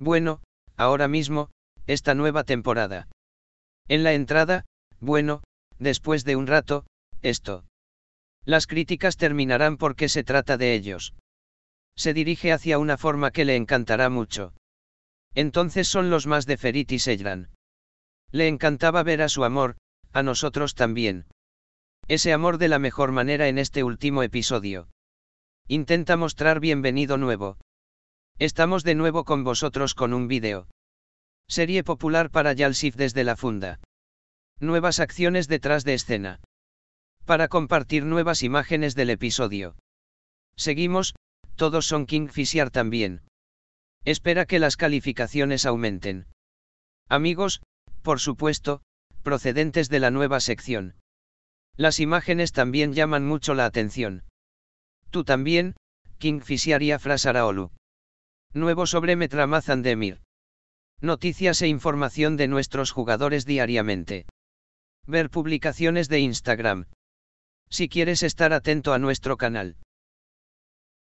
Bueno, ahora mismo, esta nueva temporada. En la entrada, bueno, después de un rato, esto. Las críticas terminarán porque se trata de ellos. Se dirige hacia una forma que le encantará mucho. Entonces son los más de Ferit y Seyran. Le encantaba ver a su amor, a nosotros también. Ese amor de la mejor manera en este último episodio. Intenta mostrar bienvenido nuevo. Estamos de nuevo con vosotros con un vídeo. Serie popular para Yalsif desde la funda. Nuevas acciones detrás de escena. Para compartir nuevas imágenes del episodio. Seguimos, todos son Kingfisher también. Espera que las calificaciones aumenten. Amigos, por supuesto, procedentes de la nueva sección. Las imágenes también llaman mucho la atención. Tú también, Kingfisher y Afrasaraolu. Nuevo sobre Metramazan Demir. Noticias e información de nuestros jugadores diariamente. Ver publicaciones de Instagram. Si quieres estar atento a nuestro canal